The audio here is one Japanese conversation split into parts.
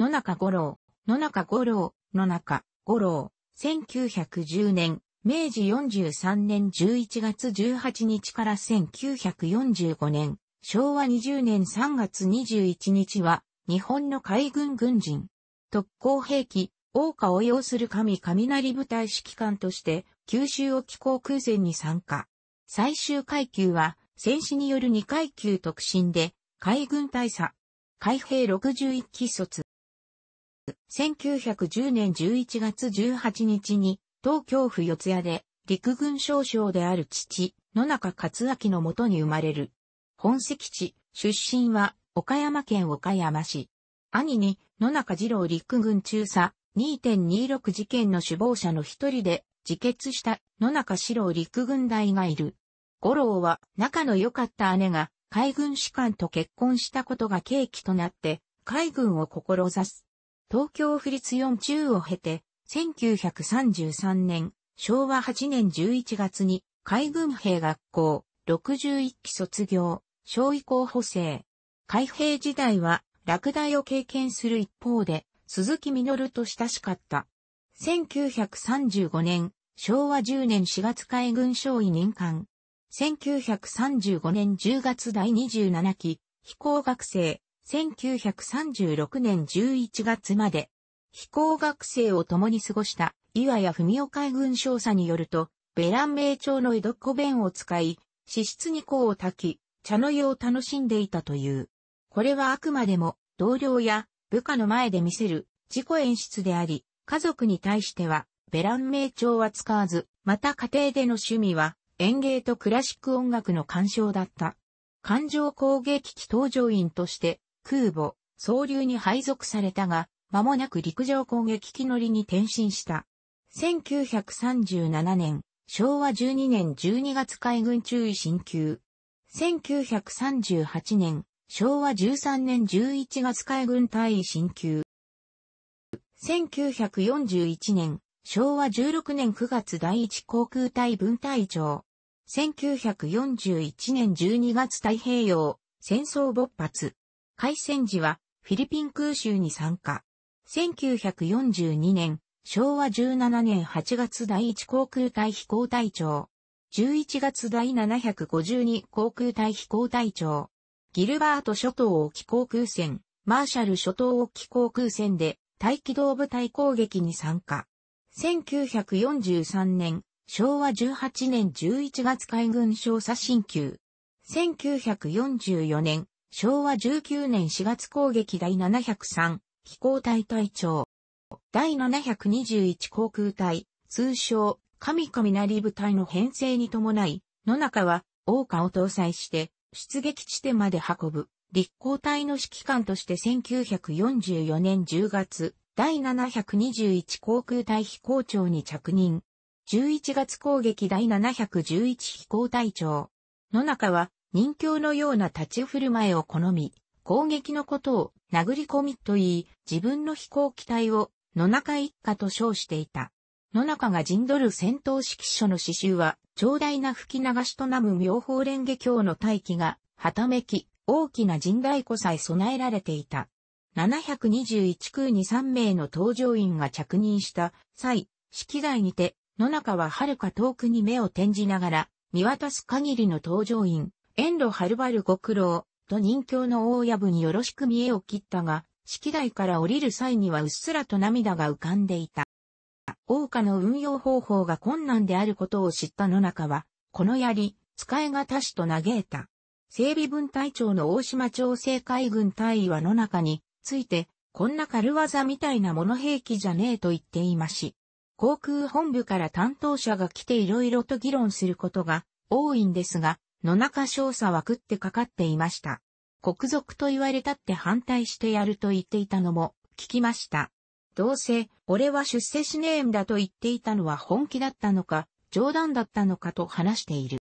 野中五郎、野中五郎、野中五郎、1910年、明治43年11月18日から1945年、昭和20年3月21日は、日本の海軍軍人、特攻兵器、王家を要する神雷部隊指揮官として、九州沖航空戦に参加。最終階級は、戦死による2階級特進で、海軍大佐、海兵61期卒。1910年11月18日に、東京府四谷で、陸軍少将である父、野中克明のもとに生まれる。本籍地、出身は、岡山県岡山市。兄に、野中二郎陸軍中佐、2.26事件の首謀者の一人で、自決した野中四郎陸軍大がいる。五郎は仲の良かった姉が海軍士官と結婚したことが契機となって海軍を志す。東京府立4中を経て、1933年、昭和8年11月に海軍兵学校61期卒業、小医候補正。海兵時代は落第を経験する一方で、鈴木実と親しかった。1935年、昭和10年4月海軍少尉任官。1935年10月第27期、飛行学生、1936年11月まで、飛行学生を共に過ごした岩谷文雄海軍少佐によると、ベラン名町の江戸っ子弁を使い、脂質に香を炊き、茶の湯を楽しんでいたという。これはあくまでも同僚や部下の前で見せる自己演出であり、家族に対してはベラン名町は使わず、また家庭での趣味は演芸とクラシック音楽の鑑賞だった。感情攻撃機登場員として空母、総流に配属されたが、間もなく陸上攻撃機乗りに転身した。1937年、昭和12年12月海軍注意進級。1938年、昭和13年11月海軍大尉進級。1941年、昭和16年9月第一航空隊分隊長。1941年12月太平洋戦争勃発。海戦時はフィリピン空襲に参加。1942年、昭和17年8月第1航空隊飛行隊長。11月第752航空隊飛行隊長。ギルバート諸島沖航空船、マーシャル諸島沖航空船で大機動部隊攻撃に参加。1943年、昭和18年11月海軍少佐新級。1944年、昭和19年4月攻撃第703飛行隊隊長。第721航空隊、通称、神々なり部隊の編成に伴い、野中は、大火を搭載して、出撃地点まで運ぶ、立航隊の指揮官として1944年10月、第721航空隊飛行長に着任。11月攻撃第711飛行隊長。野中は、人形のような立ち振る舞いを好み、攻撃のことを殴り込みと言い、自分の飛行機体を野中一家と称していた。野中が陣取る戦闘指揮所の刺繍は、長大な吹き流しとなむ妙法蓮華経の大器が、はためき、大きな陣太鼓さえ備えられていた。721空に3名の搭乗員が着任した際、式台にて、野中は遥か遠くに目を転じながら、見渡す限りの搭乗員、遠路はるばるご苦労、と任境の大親部によろしく見えを切ったが、式台から降りる際にはうっすらと涙が浮かんでいた。王家の運用方法が困難であることを知った野中は、この槍、使いがたしと嘆いた。整備分隊長の大島調整海軍隊員は野中について、こんな軽技みたいな物兵器じゃねえと言っていまし。航空本部から担当者が来ていろいろと議論することが多いんですが、野中少佐は食ってかかっていました。国賊と言われたって反対してやると言っていたのも聞きました。どうせ、俺は出世しねえんだと言っていたのは本気だったのか、冗談だったのかと話している。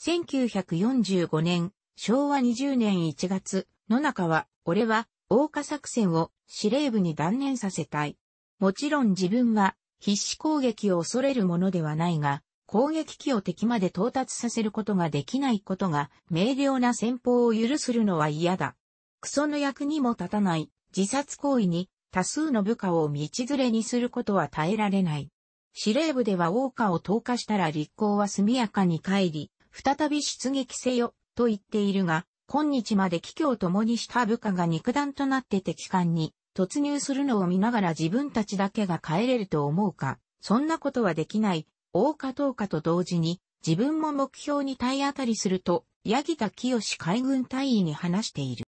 1945年、昭和20年1月、野中は、俺は、大家作戦を司令部に断念させたい。もちろん自分は、必死攻撃を恐れるものではないが、攻撃機を敵まで到達させることができないことが明瞭な戦法を許するのは嫌だ。クソの役にも立たない自殺行為に多数の部下を道連れにすることは耐えられない。司令部では王家を投下したら立候は速やかに帰り、再び出撃せよ、と言っているが、今日まで帰を共にした部下が肉弾となって敵艦に突入するのを見ながら自分たちだけが帰れると思うか、そんなことはできない、大加藤加と同時に、自分も目標に体当たりすると、八木田清海軍隊員に話している。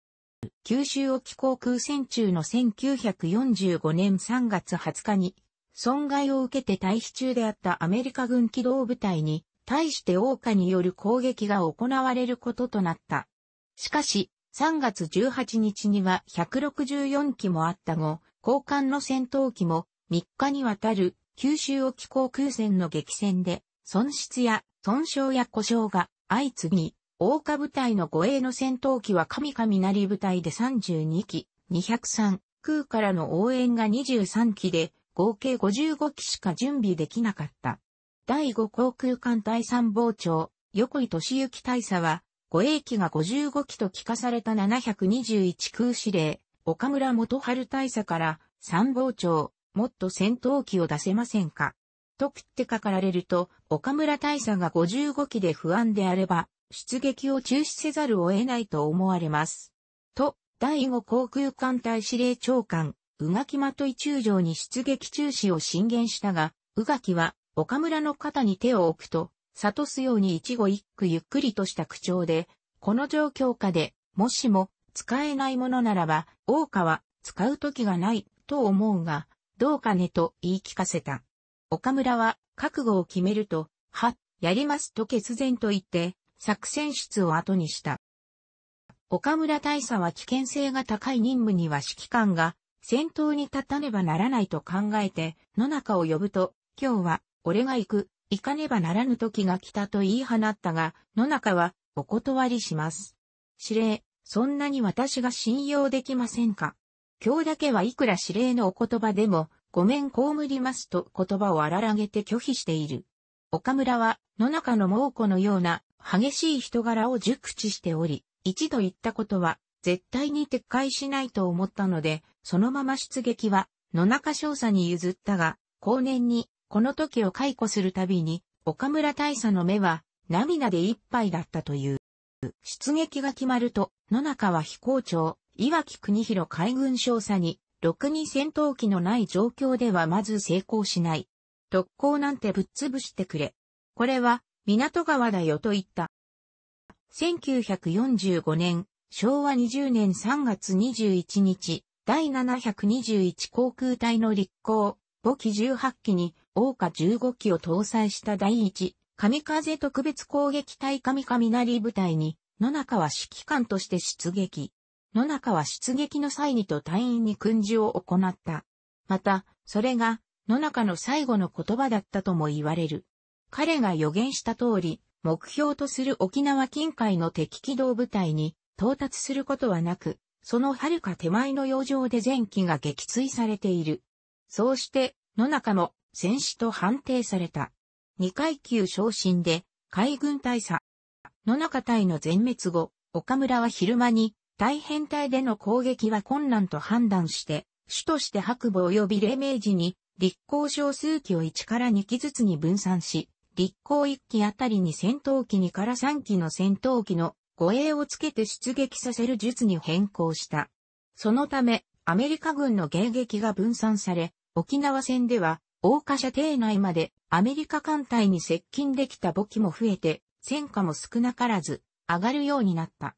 九州沖航空戦中の1945年3月20日に、損害を受けて退避中であったアメリカ軍機動部隊に、対して大火による攻撃が行われることとなった。しかし、3月18日には164機もあった後、交換の戦闘機も3日にわたる九州沖航空戦の激戦で、損失や損傷や故障が相次ぎ、大火部隊の護衛の戦闘機は神々なり部隊で32機、203、空からの応援が23機で、合計55機しか準備できなかった。第5航空艦隊参謀長、横井敏之大佐は、護衛機が55機と聞かされた721空司令、岡村元春大佐から参謀長、もっと戦闘機を出せませんかと食ってかかられると、岡村大佐が55機で不安であれば、出撃を中止せざるを得ないと思われます。と、第5航空艦隊司令長官、宇垣的井中将に出撃中止を進言したが、宇垣は、岡村の肩に手を置くと、悟すように一語一句ゆっくりとした口調で、この状況下で、もしも、使えないものならば、大川、使う時がない、と思うが、どうかねと言い聞かせた。岡村は覚悟を決めると、は、やりますと決然と言って、作戦室を後にした。岡村大佐は危険性が高い任務には指揮官が先頭に立たねばならないと考えて野中を呼ぶと、今日は俺が行く、行かねばならぬ時が来たと言い放ったが、野中はお断りします。司令、そんなに私が信用できませんか今日だけはいくら指令のお言葉でも、ごめんこうむりますと言葉を荒らげて拒否している。岡村は、野中の猛虎のような激しい人柄を熟知しており、一度言ったことは、絶対に撤回しないと思ったので、そのまま出撃は、野中少佐に譲ったが、後年に、この時を解雇するたびに、岡村大佐の目は、涙で一杯だったという。出撃が決まると、野中は飛行長、岩木国広海軍少佐に、ろくに戦闘機のない状況ではまず成功しない。特攻なんてぶっ潰してくれ。これは、港川だよと言った。1945年、昭和20年3月21日、第721航空隊の立候、5機18機に、大花15機を搭載した第1、神風特別攻撃隊神雷部隊に、野中は指揮官として出撃。野中は出撃の際にと隊員に訓示を行った。また、それが野中の最後の言葉だったとも言われる。彼が予言した通り、目標とする沖縄近海の敵機動部隊に到達することはなく、その遥か手前の洋上で前期が撃墜されている。そうして、野中も戦死と判定された。2階級昇進で海軍大佐。野中隊の全滅後、岡村は昼間に大変態での攻撃は困難と判断して、主として白母及び黎明時に、立候小数機を1から2機ずつに分散し、立候1機あたりに戦闘機2から3機の戦闘機の護衛をつけて出撃させる術に変更した。そのため、アメリカ軍の迎撃が分散され、沖縄戦では、大貨射程内までアメリカ艦隊に接近できた母機も増えて、戦火も少なからず、上がるようになった。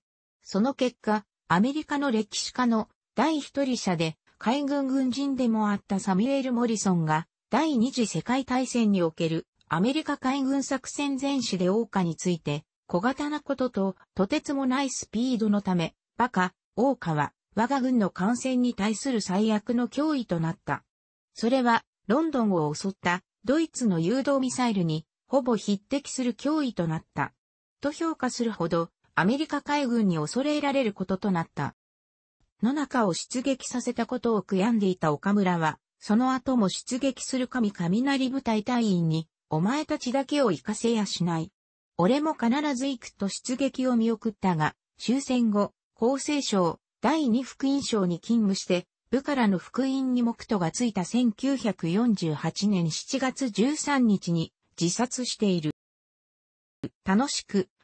その結果、アメリカの歴史家の第一人者で海軍軍人でもあったサミュエル・モリソンが第二次世界大戦におけるアメリカ海軍作戦前史で桜花について小型なことととてつもないスピードのため、バカ、桜花は我が軍の艦船に対する最悪の脅威となった。それはロンドンを襲ったドイツの誘導ミサイルにほぼ匹敵する脅威となった。と評価するほどアメリカ海軍に恐れ得られることとなった。野中を出撃させたことを悔やんでいた岡村は、その後も出撃する神雷部隊隊員に、お前たちだけを行かせやしない。俺も必ず行くと出撃を見送ったが、終戦後、厚生省、第二福音省に勤務して、部からの福音に目途がついた1948年7月13日に自殺している。楽しく、